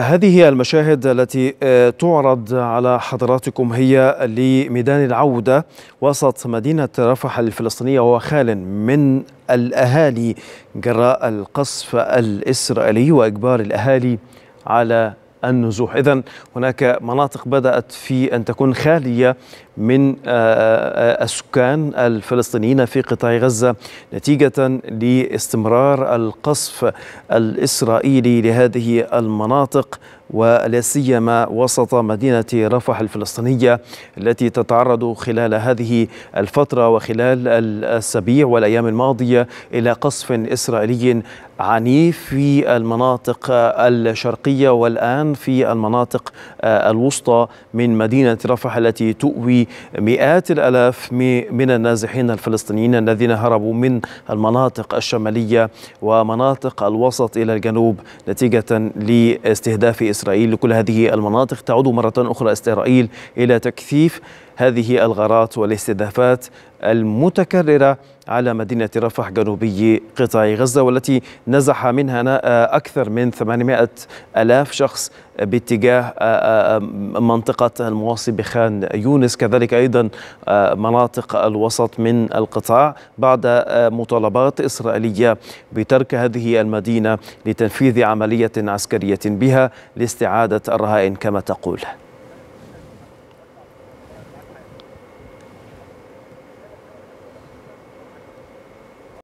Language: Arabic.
هذه المشاهد التي آه، تعرض على حضراتكم هي لميدان العودة وسط مدينة رفح الفلسطينية وخال من الأهالي جراء القصف الإسرائيلي وإجبار الأهالي على النزوح إذا هناك مناطق بدأت في أن تكون خالية من آه، آه، السكان الفلسطينيين في قطاع غزة نتيجة لاستمرار القصف الإسرائيلي لهذه المناطق ولا سيما وسط مدينه رفح الفلسطينيه التي تتعرض خلال هذه الفتره وخلال الاسابيع والايام الماضيه الى قصف اسرائيلي عنيف في المناطق الشرقيه والان في المناطق الوسطى من مدينه رفح التي تؤوي مئات الالاف من النازحين الفلسطينيين الذين هربوا من المناطق الشماليه ومناطق الوسط الى الجنوب نتيجه لاستهداف إسرائيل لكل هذه المناطق تعود مرة أخرى إسرائيل إلى تكثيف هذه الغارات والاستهدافات المتكررة على مدينة رفح جنوبي قطاع غزة والتي نزح منها أكثر من 800 ألاف شخص باتجاه منطقة المواصي بخان يونس كذلك أيضا مناطق الوسط من القطاع بعد مطالبات إسرائيلية بترك هذه المدينة لتنفيذ عملية عسكرية بها لاستعادة الرهائن كما تقول